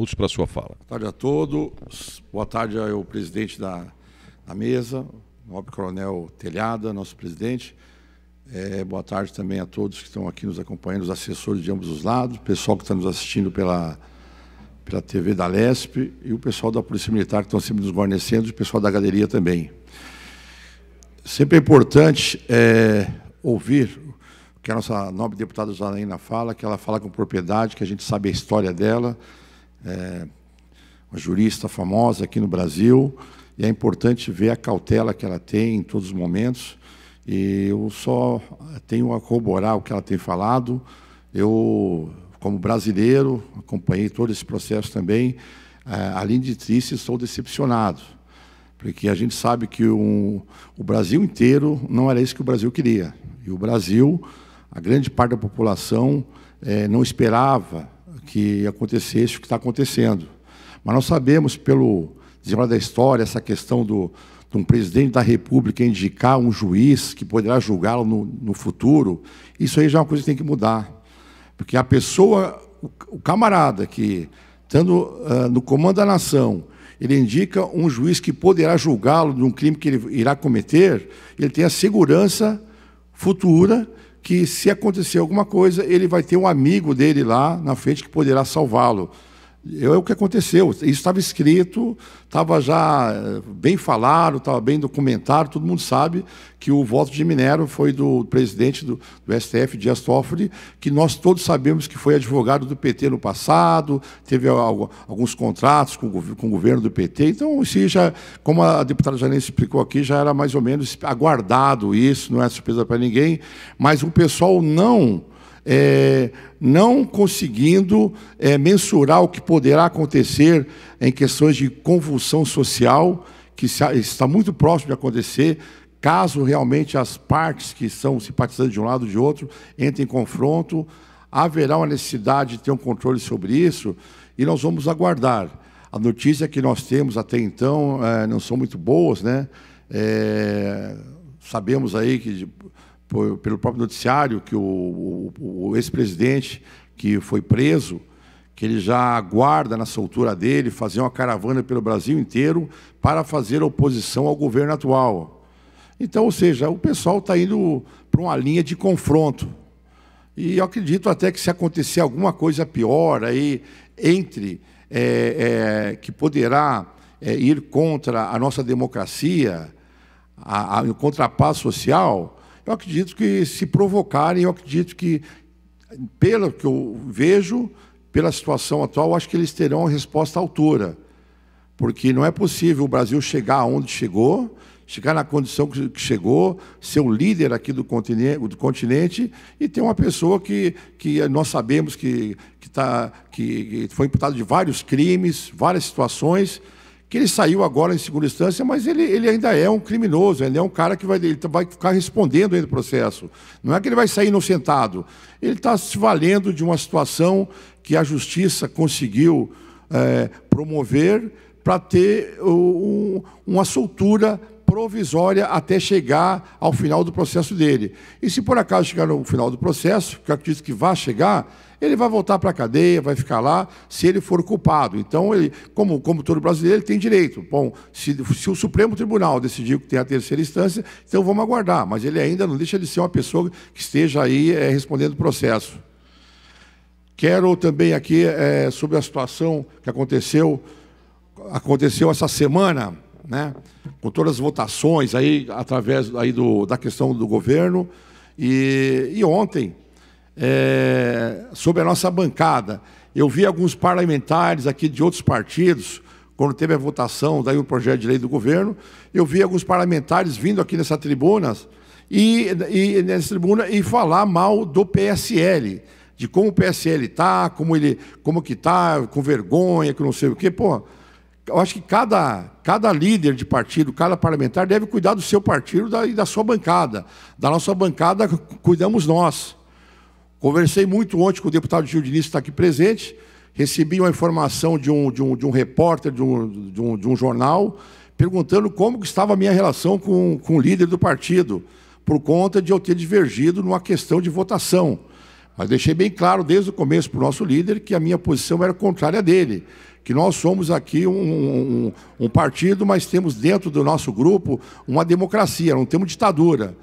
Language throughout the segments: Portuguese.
Pulso para a sua fala. Boa tarde a todos. Boa tarde ao presidente da, da mesa, nobre coronel Telhada, nosso presidente. É, boa tarde também a todos que estão aqui nos acompanhando, os assessores de ambos os lados, o pessoal que está nos assistindo pela, pela TV da LESP e o pessoal da Polícia Militar que estão sempre nos guarnecendo e o pessoal da galeria também. Sempre é importante é, ouvir o que a nossa nobre deputada Janaína fala, que ela fala com propriedade, que a gente sabe a história dela, é, uma jurista famosa aqui no Brasil, e é importante ver a cautela que ela tem em todos os momentos. E eu só tenho a corroborar o que ela tem falado. Eu, como brasileiro, acompanhei todo esse processo também. É, além de triste, estou decepcionado, porque a gente sabe que um, o Brasil inteiro não era isso que o Brasil queria. E o Brasil, a grande parte da população, é, não esperava que acontecesse o que está acontecendo. Mas nós sabemos, pelo desenrolar da história, essa questão do, de um presidente da República indicar um juiz que poderá julgá-lo no, no, futuro, isso aí já é uma coisa que tem que mudar. Porque a pessoa, o, camarada que, estando uh, no comando da nação, ele indica um juiz que poderá julgá-lo de um crime que ele irá cometer, ele tem a segurança futura que se acontecer alguma coisa, ele vai ter um amigo dele lá na frente que poderá salvá-lo. É o que aconteceu. Isso estava escrito, estava já eh, bem falado, estava bem documentado. Todo mundo sabe que o voto de Minero foi do presidente do, do, STF, Dias Toffoli, que nós todos sabemos que foi advogado do PT no passado, teve alguns contratos com, com o governo do PT. Então, isso já, como a deputada Janine explicou aqui, já era mais ou menos aguardado isso, não é surpresa para ninguém. Mas o pessoal não é, não conseguindo é, mensurar o que poderá acontecer em questões de convulsão social, que está muito próximo de acontecer, caso realmente as partes que são simpatizantes de um lado ou de outro entrem em confronto, haverá uma necessidade de ter um controle sobre isso e nós vamos aguardar. A notícia que nós temos até então é, não são muito boas, né? É, sabemos aí que pelo próprio noticiário que o, o, o ex-presidente que foi preso, que ele já aguarda na soltura dele fazer uma caravana pelo Brasil inteiro para fazer oposição ao governo atual. Então, ou seja, o pessoal está indo para uma linha de confronto. E eu acredito até que se acontecer alguma coisa pior aí entre é, é, que poderá é, ir contra a nossa democracia, a, a, contra a paz social, eu acredito que se provocarem, eu acredito que, pelo que eu vejo, pela situação atual, acho que eles terão a resposta à altura. Porque não é possível o Brasil chegar onde chegou, chegar na condição que chegou, ser o líder aqui do continente, do continente e ter uma pessoa que, que nós sabemos que, que, tá, que foi imputada de vários crimes, várias situações, que ele saiu agora em segunda instância, mas ele, ele ainda é um criminoso, ele é um cara que vai, ele vai ficar respondendo ainda o processo. Não é que ele vai sair inocentado. Ele está se valendo de uma situação que a justiça conseguiu é, promover para ter um, uma soltura provisória até chegar ao final do processo dele. E se por acaso chegar no final do processo, que eu acredito que vai chegar, ele vai voltar para a cadeia, vai ficar lá, se ele for culpado. Então, ele, como, como todo brasileiro, ele tem direito. Bom, se, se o Supremo Tribunal decidiu que tem a terceira instância, então vamos aguardar. Mas ele ainda não deixa de ser uma pessoa que esteja aí é, respondendo o processo. Quero também aqui, é, sobre a situação que aconteceu, aconteceu essa semana, né? com todas as votações aí, através aí do, da questão do governo. E, e ontem, é, sobre a nossa bancada, eu vi alguns parlamentares aqui de outros partidos, quando teve a votação daí o projeto de lei do governo, eu vi alguns parlamentares vindo aqui nessa tribuna e, e nessa tribuna e falar mal do PSL, de como o PSL está como ele, como que está com vergonha, que não sei o quê, pô eu acho que cada, cada líder de partido, cada parlamentar deve cuidar do seu partido da, e da sua bancada. Da nossa bancada, cuidamos nós. Conversei muito ontem com o deputado Gil Diniz, que está aqui presente. Recebi uma informação de um, de um, de um repórter de um, de um, de um jornal, perguntando como estava a minha relação com, com o líder do partido, por conta de eu ter divergido numa questão de votação. Mas deixei bem claro desde o começo para o nosso líder que a minha posição era contrária dele, que nós somos aqui um, um, um partido, mas temos dentro do nosso grupo uma democracia, não temos ditadura.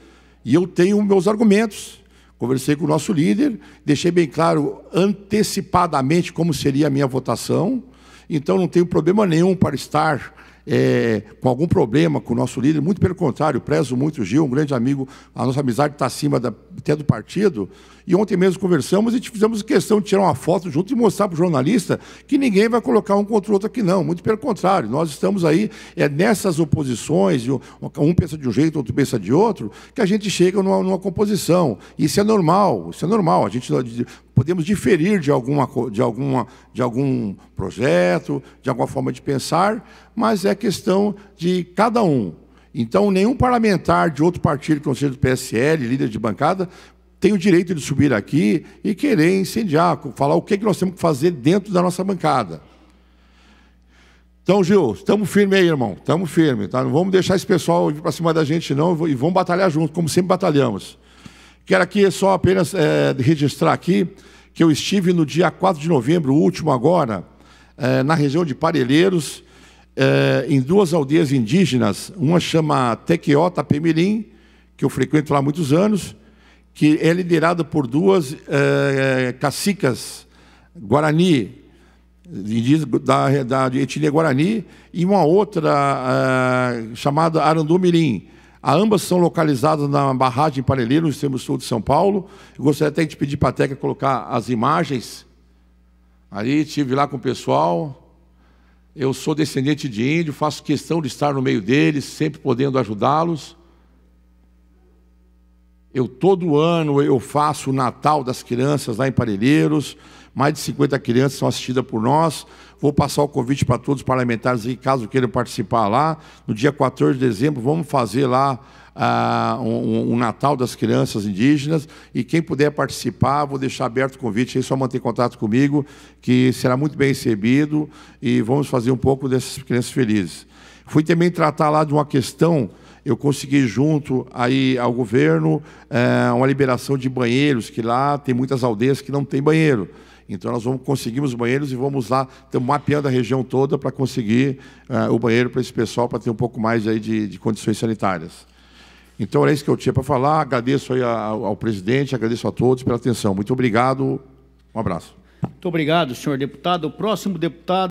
E eu tenho meus argumentos. Conversei com o nosso líder, deixei bem claro antecipadamente como seria a minha votação, então não tenho problema nenhum para estar é, com algum problema com o nosso líder, muito pelo contrário, prezo muito o Gil, um grande amigo, a nossa amizade está acima da, até do partido. E ontem mesmo conversamos e fizemos questão de tirar uma foto junto e mostrar para o jornalista que ninguém vai colocar um contra o outro aqui, não. Muito pelo contrário, nós estamos aí é, nessas oposições, um pensa de um jeito, outro pensa de outro, que a gente chega numa, numa composição. Isso é normal, isso é normal. A gente podemos diferir de, alguma, de, alguma, de algum projeto, de alguma forma de pensar, mas é questão de cada um. Então, nenhum parlamentar de outro partido, que não seja do PSL, líder de bancada, tem o direito de subir aqui e querer incendiar, falar o que, que nós temos que fazer dentro da nossa bancada. Então, Gil, estamos firmes aí, irmão. Estamos firmes, tá? Não vamos deixar esse pessoal ir para cima da gente, não, e vamos batalhar junto, como sempre batalhamos. Quero aqui só apenas é, registrar aqui que eu estive no dia 4 de novembro, último agora, é, na região de Parelheiros, é, em duas aldeias indígenas, uma chama Tequiota Pemirim, que eu frequento lá há muitos anos, que é liderada por duas é, cacicas guarani, da, da etnia guarani, e uma outra chamada Arandumirim, a ambas são localizadas na barragem Parelheiro, no extremo sul de São Paulo. Eu gostaria até de pedir para a Teca colocar as imagens. Ali estive lá com o pessoal. Eu sou descendente de índio, faço questão de estar no meio deles, sempre podendo ajudá-los. Eu todo ano eu faço o Natal das crianças lá em Parelheiros. Mais de 50 crianças são assistidas por nós. Vou passar o convite para todos os parlamentares aí, caso queiram participar lá. No dia 14 de dezembro, vamos fazer lá uh, um, um, Natal das crianças indígenas. E quem puder participar, vou deixar aberto o convite, é só manter contato comigo, que será muito bem recebido. E vamos fazer um pouco dessas crianças felizes. Fui também tratar lá de uma questão eu consegui junto aí ao governo é, uma liberação de banheiros, que lá tem muitas aldeias que não tem banheiro. Então nós vamos os banheiros e vamos lá, estamos mapeando a região toda para conseguir uh, o banheiro para esse pessoal, para ter um pouco mais aí de, de condições sanitárias. Então era isso que eu tinha para falar. Agradeço aí ao, ao presidente, agradeço a todos pela atenção. Muito obrigado. Um abraço. Muito obrigado, senhor deputado. O próximo deputado.